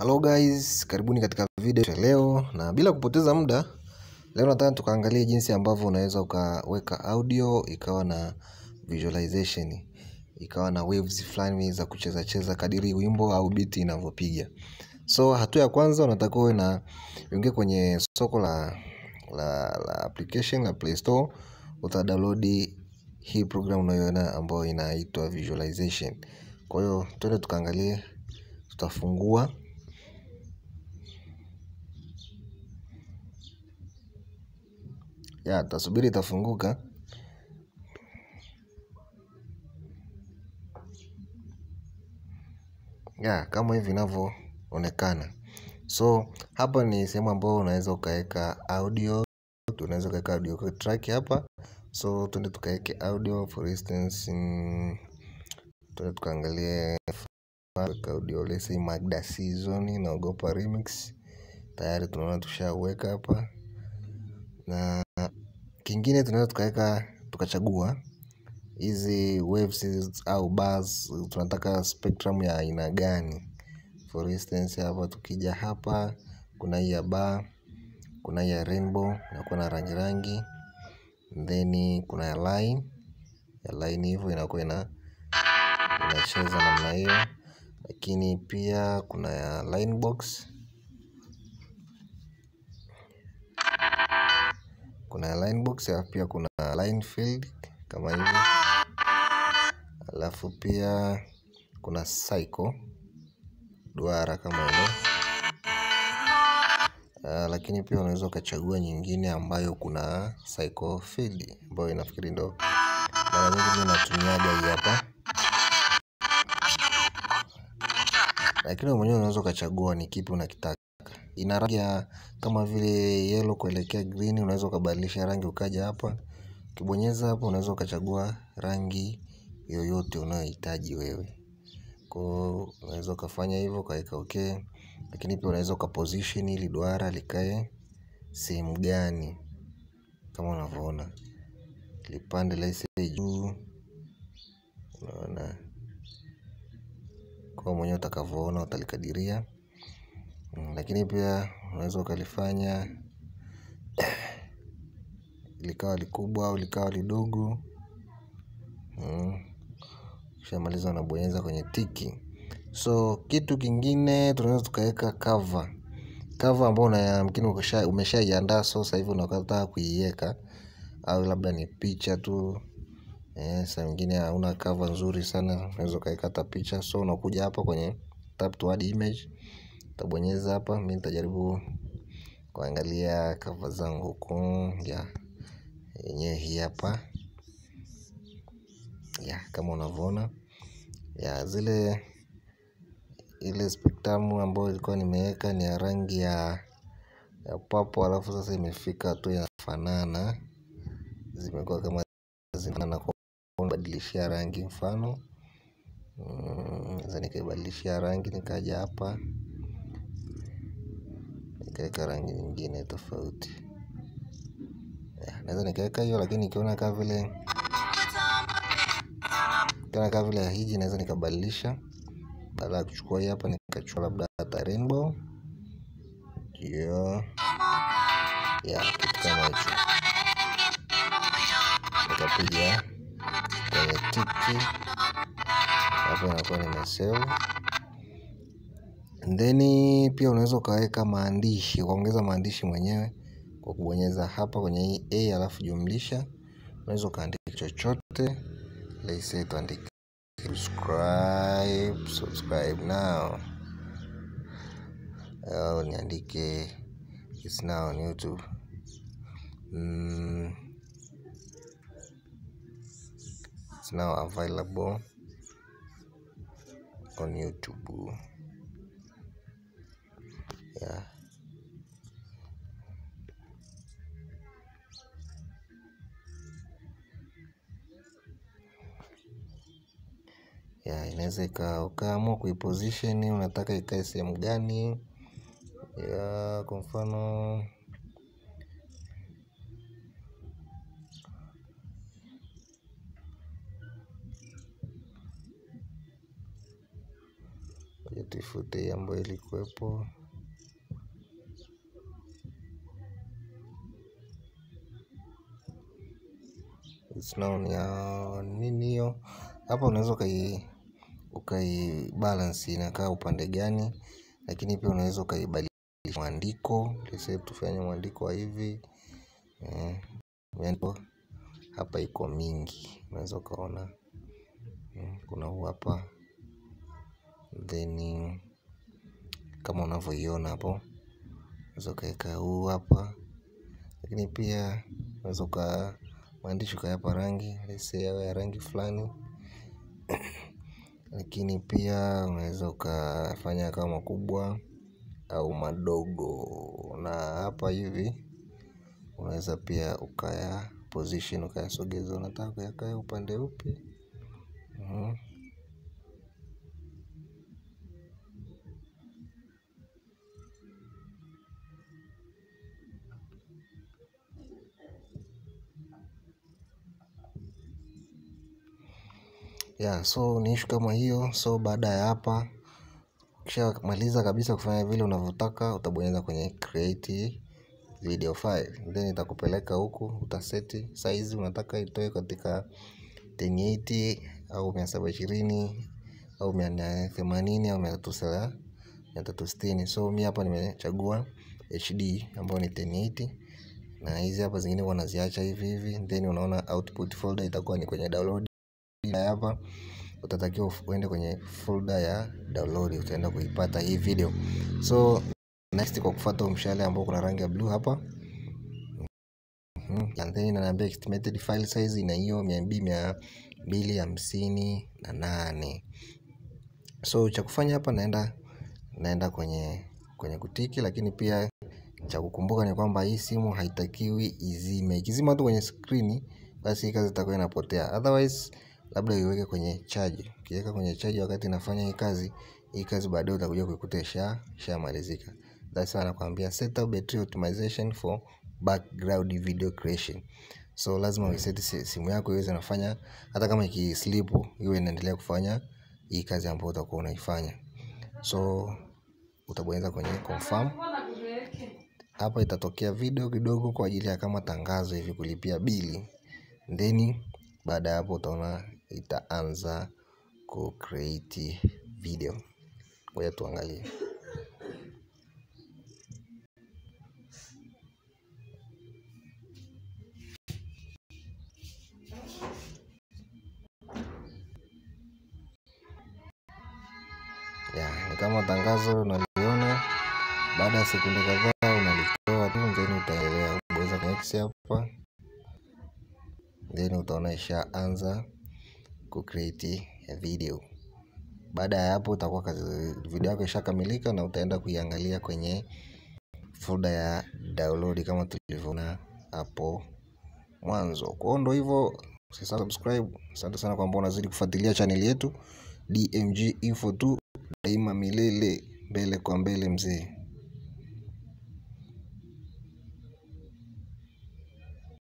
Hello guys, karibuni katika video ya leo na bila kupoteza muda leo nataka tukaangalie jinsi ambavyo unaweza ukaweka audio ikawa na visualization ikawa na waves fulani za kucheza cheza kadiri wimbo au biti inavyopiga. So hatua ya kwanza unatakiwa uwe na uingie kwenye soko la la, la application la Play Store uta download hii program unayoona ambayo inaitwa visualization. Kwa hiyo twende tukaangalie tutafungua ya tasubiri itafunguka ya kama hivi inavyoonekana so hapa ni sehemu ambayo unaweza ukaweka audio tunaweza ukaweka audio track hapa so tuende tukaweke audio for instance in, tuende tukaangalie audio lesi magda season naogopa remix tayari tunaona tushaweka hapa na Kingine tunaweza tukaweka tukachagua hizi waves au bars tunataka spectrum ya aina gani. For instance hapa tukija hapa kuna hii ya bar, kuna hii ya rainbow inakuwa na rangi rangi, then kuna ya line ya line hivyo inakuwa ina inacheza namna hiyo, lakini pia kuna ya line box kuna line box ya pia kuna line field kama hivi alafu pia kuna cycle duara kama hilo uh, ah, lakini pia unaweza ukachagua nyingine ambayo kuna cycle field ambayo inafikiri ndo mara nyingi mi natumiaga hii hapa lakini mwenyewe unaweza ukachagua ni kipi unakitaka ina rangi ya kama vile yellow kuelekea green unaweza ukabadilisha rangi ukaja hapa ukibonyeza hapa unaweza ukachagua rangi yoyote unayohitaji wewe kwao unaweza ukafanya hivyo ukaweka okay lakini pia unaweza ukaposition ili duara likae sehemu gani kama unavyoona lipande laise juu unaona kwa mwenyewe utakavyoona utalikadiria lakini pia unaweza ukalifanya likawa likubwa au likawa lidogo. Ukishamaliza unabonyeza kwenye tiki. So kitu kingine tunaweza tukaweka cover. Cover ambayo mkini umeshaiandaa, so sasa hivi unataka kuiweka au labda ni picha tu. Eh, saa mingine hauna cover nzuri sana, unaweza ukaweka hata picha. So unakuja hapa kwenye tap to add image. Tabonyeza hapa mimi nitajaribu kuangalia kava zangu huku ya yenyewe hii hapa ya kama unavyoona ya zile ile spectrum ambayo ilikuwa nimeweka ni ya rangi ya ya papo alafu sasa imefika tu inafanana zimekuwa kama zinafanana kwa kubadilishia rangi mfano naweza mm, nikaibadilishia rangi nikaja hapa nikaweka rangi nyingine tofauti naweza nikaweka hiyo lakini nikiona kaa vile nikiona kaa vile hiji naweza nikabadilisha baada ya kuchukua hii hapa nikachukua labda hata rainbow hiyo ya kitu kama hicho nikapiga kwenye tiki hapo inakuwa nimesave Theni pia unaweza ukaweka maandishi, ukaongeza maandishi mwenyewe kwa kubonyeza hapa kwenye hii A alafu jumlisha. Unaweza ukaandika chochote. Let's say tuandike subscribe, subscribe now. Au niandike it's now on YouTube. Mm. It's now available on YouTube yeah. Yeah, inaweza ukaamua kuiposition unataka ikae sehemu gani yeah, kwa mfano tuifute ambayo ilikuwepo It's noun ya nini hiyo? Hapa unaweza ukai ukaibalance inakaa upande gani, lakini pia unaweza ukaibadilisha mwandiko. Lese tufanye mwandiko wa hivi eh, hapa iko mingi, unaweza ukaona eh, kuna huu hapa then kama unavyoiona hapo, unaweza ukaweka huu hapa, lakini pia unaweza uka maandishi ukayapa rangi lese yawe ya rangi fulani lakini pia unaweza ukafanya kama makubwa au madogo na hapa hivi unaweza pia ukaya position ukayasogeza unataka yakae upande upi mm-hmm. yeah so ni issue kama hiyo so baada ya hapa ukishamaliza kabisa kufanya vile unavyotaka utabonyeza kwenye create video file then itakupeleka huku utaseti size unataka itoe katika 1080 au 720 au 480 au 360 tatu mia so mi hapa nimechagua hd ambayo ni 1080 na hizi hapa zingine wanaziacha hivi hivi then unaona output folder itakuwa ni kwenye download hapa utatakiwa uende kwenye folder ya download utaenda kuipata hii video so next kwa kufuata mshale ambao kuna rangi ya blue hapa mhm, and then inaniambia estimated file size ina hiyo mia na nane so cha kufanya hapa naenda naenda kwenye kwenye kutiki lakini pia cha kukumbuka ni kwamba hii simu haitakiwi izime ikizima tu kwenye screen basi kazi itakuwa inapotea otherwise labda uiweke kwenye chaji ukiweka kwenye chaji wakati inafanya hii kazi hii kazi baadaye utakuja kuikuta isha ishamalizika that's why anakuambia set up battery optimization for background video creation so lazima uiset simu yako iweze nafanya hata kama ikislip iwe inaendelea kufanya hii kazi ambayo utakuwa unaifanya so utabonyeza kwenye confirm hapa itatokea video kidogo kwa ajili ya kama tangazo hivi kulipia bili theni baada ya hapo utaona itaanza create video. Ngoja tuangalie. ni kama tangazo unaliona, baada ya sekunde kadhaa unalitoa tu, then utaelewa. Unaweza next hapa, then utaona ishaanza anza kucreate video. Baada ya hapo utakuwa kazi video yako ishakamilika na utaenda kuiangalia kwenye folder ya download kama tulivyoona hapo mwanzo. Kwa ndo hivyo, subscribe. Asante sana kwamba unazidi kufuatilia chaneli yetu DMG Info2 daima milele, mbele kwa mbele mzee.